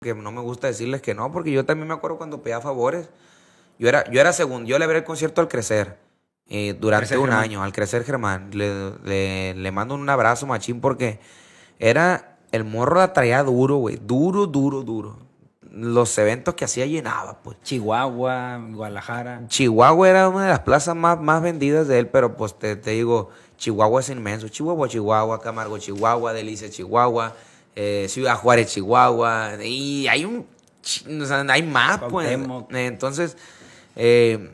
que no me gusta decirles que no, porque yo también me acuerdo cuando pedía favores. Yo era, yo era segundo, yo le veré el concierto al crecer. Eh, durante un año, al crecer Germán. Le, mando un abrazo, machín, porque era. El morro la traía duro, güey. Duro, duro, duro. Los eventos que hacía llenaba, pues. Chihuahua, Guadalajara. Chihuahua era una de las plazas más, más vendidas de él, pero pues te, te digo, Chihuahua es inmenso. Chihuahua, Chihuahua, Camargo, Chihuahua, Delicia, Chihuahua. Ciudad eh, Juárez, Chihuahua, y hay un, hay más, pues. Entonces, eh,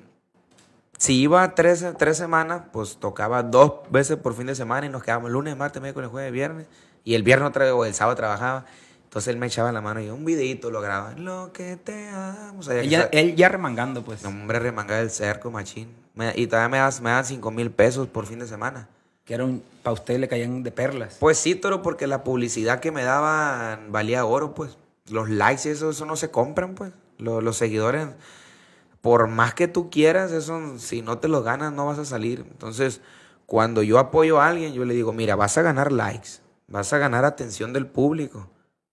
si iba tres, semanas, pues tocaba dos veces por fin de semana y nos quedábamos lunes, martes, miércoles, jueves, viernes, y el viernes o el sábado trabajaba. Entonces él me echaba la mano y un videito lo grababa. Lo que te amo. él, ya, remangando, pues. No, hombre, remangaba el cerco, machín. y todavía me dan, me dan 5 mil pesos por fin de semana que para ustedes le caían de perlas. Pues sí, Toro, porque la publicidad que me daban valía oro, pues. Los likes y eso, eso no se compran, pues. Los, seguidores, por más que tú quieras, eso si no te los ganas no vas a salir. Entonces, cuando yo apoyo a alguien, yo le digo, mira, vas a ganar likes, vas a ganar atención del público.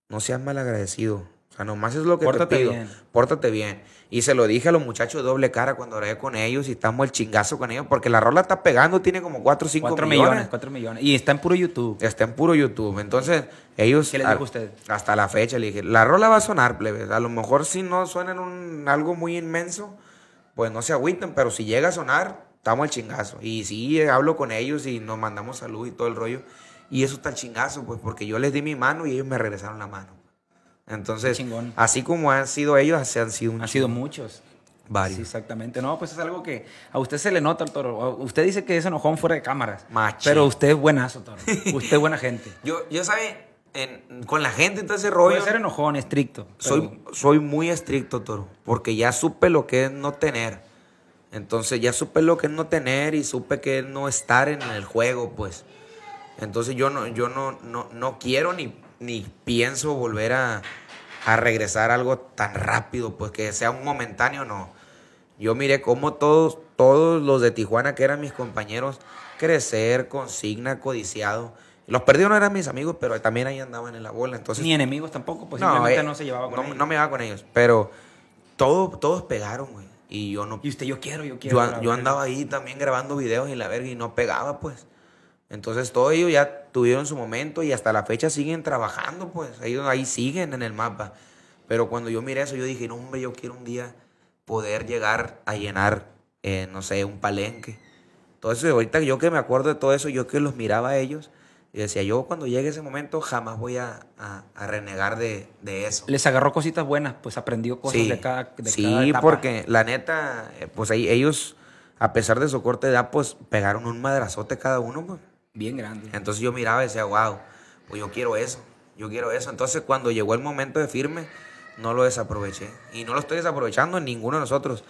No seas malagradecido. O sea, nomás es lo que pórtate te pido. Bien. Pórtate bien. Y se lo dije a los muchachos de doble cara cuando oré con ellos y estamos el chingazo con ellos, porque la rola está pegando, tiene como 4 o 5 millones. millones. Y está en puro YouTube. Está en puro YouTube. Entonces, ellos. ¿Qué les dijo usted? Hasta la fecha le dije, la rola va a sonar, plebes. A lo mejor si no suena un, algo muy inmenso, pues no se agüiten, pero si llega a sonar, estamos el chingazo. Y sí, hablo con ellos y nos mandamos salud y todo el rollo. Y eso está el chingazo, pues, porque yo les di mi mano y ellos me regresaron la mano. Entonces, así como han sido ellos, se han sido muchos. Han sido muchos. Varios. exactamente. No, pues es algo que a usted se le nota, Toro. Usted dice que es enojón fuera de cámaras. Macho. Pero usted es buenazo, Toro. usted es buena gente. Yo, yo sabe, con la gente entonces ese rollo. Puede ser enojón, estricto. Soy, soy muy estricto, Toro, porque ya supe lo que es no tener. Entonces ya supe lo que es no tener y supe que es no estar en el juego, pues. Entonces yo no, yo no, no, no quiero ni ni pienso volver a, regresar algo tan rápido, pues que sea un momentáneo, no. Yo miré cómo todos, todos los de Tijuana que eran mis compañeros, crecer, consigna, codiciado. Los perdieron no eran mis amigos, pero también ahí andaban en la bola. Entonces, Ni enemigos tampoco, pues no, simplemente eh, no se llevaba con ellos. No me iba con ellos, pero todos, todos pegaron, güey. Y yo no. Y usted, yo quiero, yo quiero. Yo, yo andaba ahí también grabando videos y la verga y no pegaba, pues. Entonces todos ellos ya tuvieron su momento y hasta la fecha siguen trabajando, pues ellos ahí siguen en el mapa. Pero cuando yo miré eso, yo dije, no, hombre, yo quiero un día poder llegar a llenar, eh, no sé, un palenque. Entonces ahorita yo que me acuerdo de todo eso, yo que los miraba a ellos. Y decía, yo cuando llegue ese momento jamás voy a, renegar de, eso. Les agarró cositas buenas, pues aprendió cosas de cada de Sí, porque la neta, eh, pues ahí ellos, a pesar de su corta edad, pues pegaron un madrazote cada uno. Pues. Bien grande. Entonces yo miraba y decía, wow, pues yo quiero eso, yo quiero eso. Entonces cuando llegó el momento de firme, no lo desaproveché. Y no lo estoy desaprovechando en ninguno de nosotros.